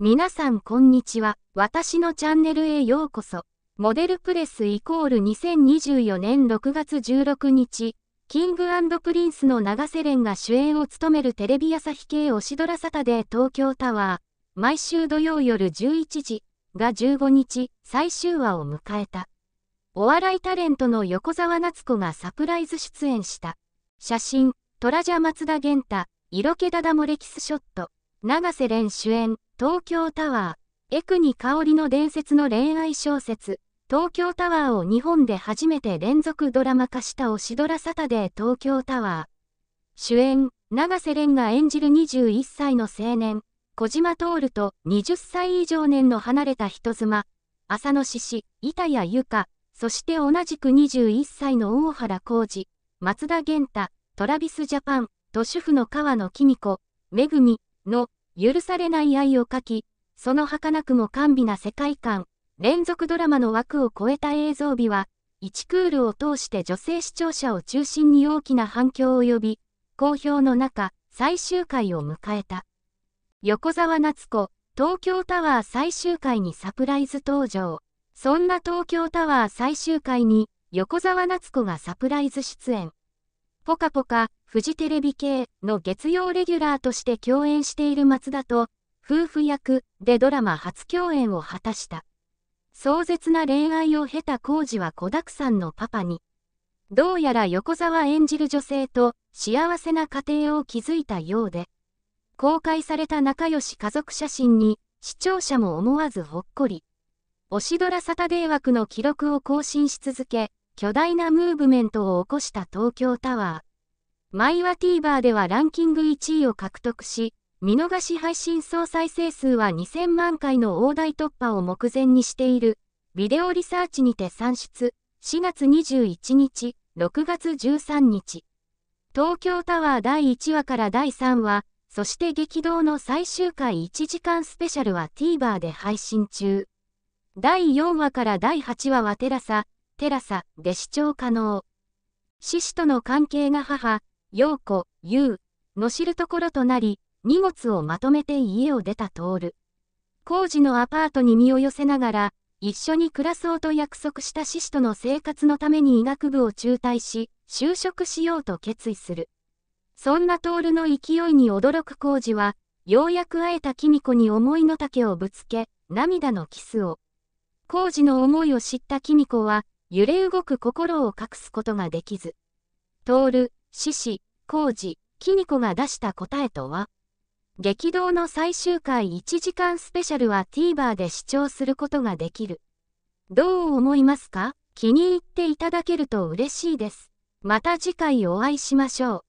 皆さんこんにちは。私のチャンネルへようこそ。モデルプレスイコール2024年6月16日、キングプリンスの長瀬廉が主演を務めるテレビ朝日系推しドラサタデー東京タワー、毎週土曜夜11時が15日、最終話を迎えた。お笑いタレントの横澤夏子がサプライズ出演した。写真、トラジャ松田玄太、色気ダダモレキスショット、長瀬廉主演、東京タワー、エクニ香リの伝説の恋愛小説、東京タワーを日本で初めて連続ドラマ化したオシドラサタデー東京タワー。主演、永瀬廉が演じる21歳の青年、小島徹と20歳以上年の離れた人妻、浅野獅子、板谷由香、そして同じく21歳の大原浩二、松田元太、トラビスジャパン、と主婦の川野紀美子、めぐみ、の許されない愛を書き、その儚くも甘美な世界観、連続ドラマの枠を超えた映像美は、1クールを通して女性視聴者を中心に大きな反響を呼び、好評の中、最終回を迎えた。横澤夏子、東京タワー最終回にサプライズ登場。そんな東京タワー最終回に、横澤夏子がサプライズ出演。ぽかぽか、フジテレビ系の月曜レギュラーとして共演している松田と、夫婦役でドラマ初共演を果たした。壮絶な恋愛を経た浩二は子沢山のパパに、どうやら横沢演じる女性と幸せな家庭を築いたようで、公開された仲良し家族写真に視聴者も思わずほっこり。オしドラサタデー枠の記録を更新し続け、巨大なムーブメントを起こした東京タワー。イ話 TVer ではランキング1位を獲得し、見逃し配信総再生数は2000万回の大台突破を目前にしている、ビデオリサーチにて算出、4月21日、6月13日。東京タワー第1話から第3話、そして激動の最終回1時間スペシャルは TVer で配信中。第4話から第8話はテラサ、テラサで視聴可能。獅子との関係が母、陽子、優の知るところとなり、荷物をまとめて家を出た徹。工事のアパートに身を寄せながら、一緒に暮らそうと約束した獅子との生活のために医学部を中退し、就職しようと決意する。そんな徹の勢いに驚く工事は、ようやく会えた公子に思いの丈をぶつけ、涙のキスを。工事の思いを知った公子は、揺れ動く心を隠すことができず、徹、獅子、浩二、キニコが出した答えとは、激動の最終回1時間スペシャルは TVer で視聴することができる。どう思いますか気に入っていただけると嬉しいです。また次回お会いしましょう。